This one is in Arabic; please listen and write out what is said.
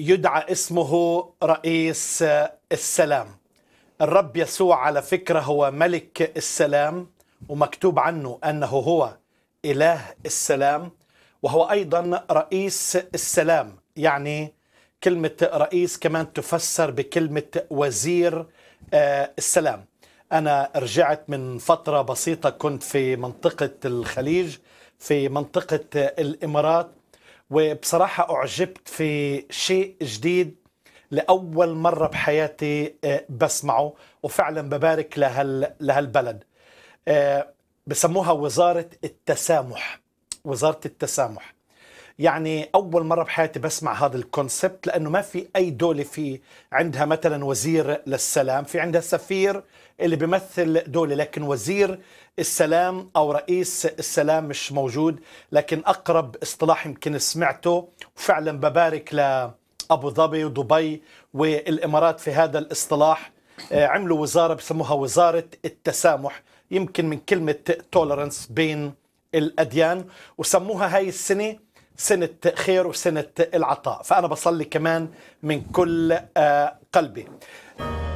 يدعى اسمه رئيس السلام الرب يسوع على فكره هو ملك السلام ومكتوب عنه انه هو اله السلام وهو ايضا رئيس السلام يعني كلمه رئيس كمان تفسر بكلمه وزير آه، السلام انا رجعت من فتره بسيطه كنت في منطقه الخليج في منطقه الامارات وبصراحة أعجبت في شيء جديد لأول مرة بحياتي آه، بسمعه وفعلا ببارك لهال لهالبلد آه، بسموها وزارة التسامح وزارة التسامح يعني اول مره بحياتي بسمع هذا الكونسبت لانه ما في اي دوله في عندها مثلا وزير للسلام في عندها سفير اللي بيمثل دوله لكن وزير السلام او رئيس السلام مش موجود لكن اقرب اصطلاح يمكن سمعته وفعلا ببارك لابو ظبي ودبي والامارات في هذا الاصطلاح آه، عملوا وزاره بسموها وزاره التسامح يمكن من كلمه تولرنس بين الاديان وسموها هاي السنه سنة خير وسنة العطاء فأنا بصلي كمان من كل آه، قلبي